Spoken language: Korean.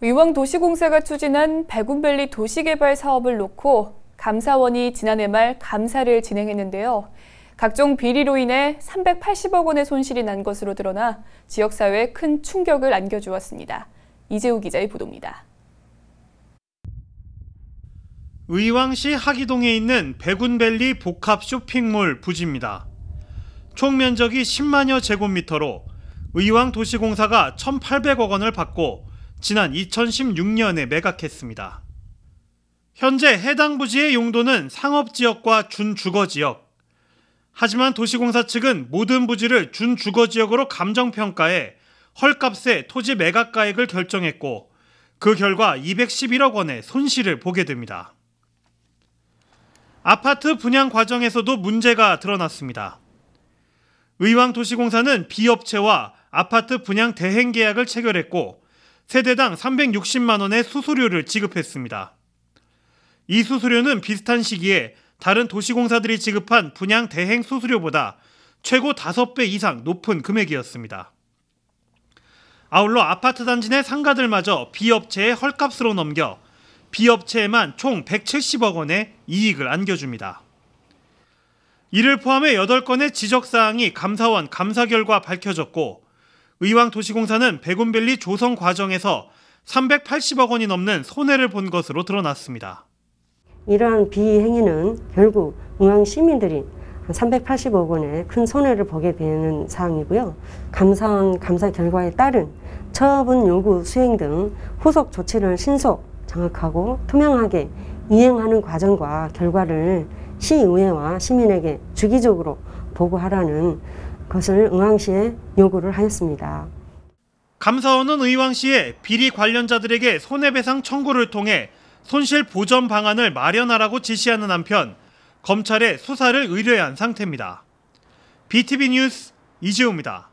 의왕도시공사가 추진한 백운밸리 도시개발 사업을 놓고 감사원이 지난해 말 감사를 진행했는데요. 각종 비리로 인해 380억 원의 손실이 난 것으로 드러나 지역사회에 큰 충격을 안겨주었습니다. 이재우 기자의 보도입니다. 의왕시 하기동에 있는 백운밸리 복합 쇼핑몰 부지입니다. 총 면적이 10만여 제곱미터로 의왕도시공사가 1,800억 원을 받고 지난 2016년에 매각했습니다. 현재 해당 부지의 용도는 상업지역과 준주거지역. 하지만 도시공사 측은 모든 부지를 준주거지역으로 감정평가해 헐값에 토지 매각가액을 결정했고 그 결과 211억 원의 손실을 보게 됩니다. 아파트 분양 과정에서도 문제가 드러났습니다. 의왕도시공사는 비업체와 아파트 분양 대행 계약을 체결했고 세대당 360만 원의 수수료를 지급했습니다. 이 수수료는 비슷한 시기에 다른 도시공사들이 지급한 분양 대행 수수료보다 최고 5배 이상 높은 금액이었습니다. 아울러 아파트 단지 내 상가들마저 비업체에 헐값으로 넘겨 비업체에만 총 170억 원의 이익을 안겨줍니다. 이를 포함해 8건의 지적사항이 감사원 감사 결과 밝혀졌고 의왕도시공사는 백운밸리 조성 과정에서 380억 원이 넘는 손해를 본 것으로 드러났습니다. 이러한 비행위는 결국 의왕 시민들이 380억 원의 큰 손해를 보게 되는 사항이고요. 감사원 감사 결과에 따른 처분 요구 수행 등 후속 조치를 신속, 정확하고 투명하게 이행하는 과정과 결과를 시의회와 시민에게 주기적으로 보고하라는 것을 응왕시에 요구를 하였습니다. 감사원은 의왕시에 비리 관련자들에게 손해배상 청구를 통해 손실 보전 방안을 마련하라고 지시하는 한편 검찰에 수사를 의뢰한 상태입니다. BTV 뉴스 이지호입니다.